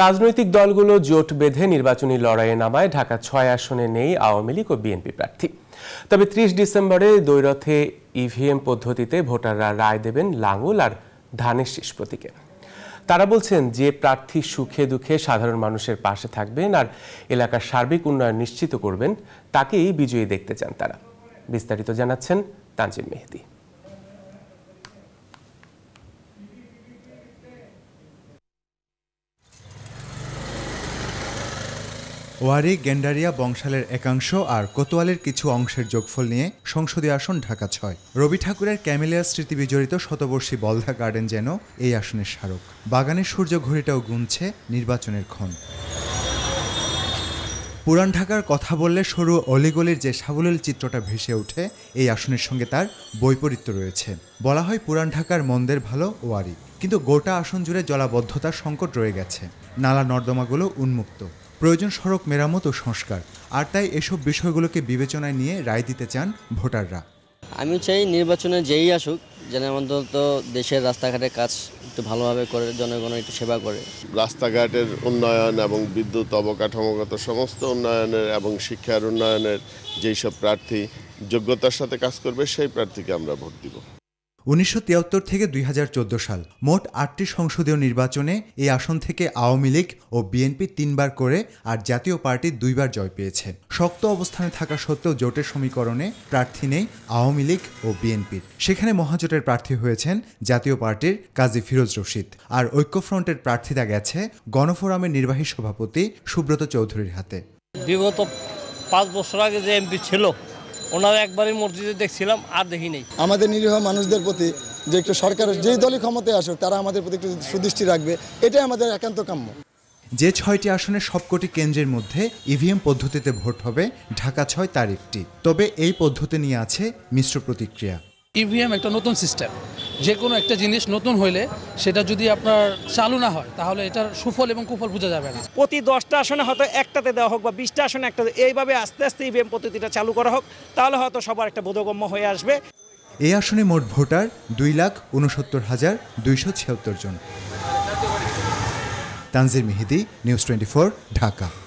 রাজনৈতিক দলগুলো জোট বেঁধে নির্বাচনী লড়াইয়ে নামায় ঢাকা ছয় আসনে নেই আওয়ামী লীগ ও বিএনপি প্রার্থী তবে ত্রিশ ডিসেম্বরে দৈরথে ইভিএম পদ্ধতিতে ভোটাররা রায় দেবেন লাঙ্গুল আর ধানের শেষ প্রতীকে তারা বলছেন যে প্রার্থী সুখে দুঃখে সাধারণ মানুষের পাশে থাকবেন আর এলাকার সার্বিক উন্নয়ন নিশ্চিত করবেন তাকেই বিজয়ী দেখতে চান তারা বিস্তারিত জানাচ্ছেন তানজিম মেহেদী ওয়ারি গেন্ডারিয়া বংশালের একাংশ আর কোতোয়ালের কিছু অংশের যোগফল নিয়ে সংসদীয় আসন ঢাকা ছয় রবি ঠাকুরের ক্যামেলিয়া স্মৃতি বিজড়িত শতবর্ষী বলধা গার্ডেন যেন এই আসনের স্মারক বাগানের সূর্য ঘড়িটাও গুনছে নির্বাচনের ক্ষণ পুরান ঢাকার কথা বললে সরু অলিগলির যে সাবলীল চিত্রটা ভেসে ওঠে এই আসনের সঙ্গে তার বৈপরীত্য রয়েছে বলা হয় পুরান ঢাকার মন্দের ভালো ওয়ারি কিন্তু গোটা আসন জুড়ে জলাবদ্ধতার সংকট রয়ে গেছে নালা নর্দমাগুলো উন্মুক্ত প্রয়োজন সড়ক মেরামত ও সংস্কার আর তাই এসব বিষয়গুলোকে বিবেচনায় নিয়ে রায় দিতে চান ভোটাররা আমি চাই নির্বাচনে যেই আসুক যেন অন্তত দেশের রাস্তাঘাটের কাজ একটু ভালোভাবে করে জনগণ একটু সেবা করে রাস্তাঘাটের উন্নয়ন এবং বিদ্যুৎ অবকাঠামোগত সমস্ত উন্নয়নের এবং শিক্ষার উন্নয়নের যেই সব প্রার্থী যোগ্যতার সাথে কাজ করবে সেই প্রার্থীকে আমরা ভোট দিব উনিশশো থেকে দুই সাল মোট আটটি সংসদীয় নির্বাচনে এই আসন থেকে আওয়ামী লীগ ও বিএনপি তিনবার করে আর জাতীয় পার্টি দুইবার জয় পেয়েছে শক্ত অবস্থানে থাকা সত্ত্বেও জোটের সমীকরণে প্রার্থী নেই আওয়ামী লীগ ও বিএনপির সেখানে মহাজোটের প্রার্থী হয়েছেন জাতীয় পার্টির কাজী ফিরোজ রশিদ আর ঐক্যফ্রন্টের প্রার্থীরা গেছে গণফোরামের নির্বাহী সভাপতি সুব্রত চৌধুরীর হাতে বিগত পাঁচ বছর আগে যে এমপি ছিল ওনারা একবারই মসজিদে দেখছিলাম আর দেখি নেই আমাদের নিরীহ মানুষদের প্রতি যে একটু সরকার যেই দলই ক্ষমতায় আসুক তারা আমাদের প্রতি একটু সুদৃষ্টি রাখবে এটাই আমাদের একান্ত কাম্য যে ছয়টি আসনের সবকটি কেন্দ্রের মধ্যে ইভিএম পদ্ধতিতে ভোট হবে ঢাকা ছয় তারিখটি তবে এই পদ্ধতি নিয়ে আছে মিশ্র প্রতিক্রিয়া ইভিএম e একটা নতুন সিস্টেম যে কোনো একটা জিনিস নতুন হইলে সেটা যদি আপনার চালু না হয় তাহলে এটার সুফল এবং কুফল বোঝা যাবে না প্রতি দশটা আসনে হয়তো একটাতে দেওয়া হোক বা বিশটা আসনে একটা এইভাবে আস্তে আস্তে ইভিএম e পদ্ধতিটা চালু করা হোক তাহলে হয়তো সবার একটা বোধগম্য হয়ে আসবে এই আসনে মোট ভোটার দুই লাখ উনসত্তর হাজার দুইশো ছিয়াত্তর জন তানজির মেহেদি নিউজ টোয়েন্টি ঢাকা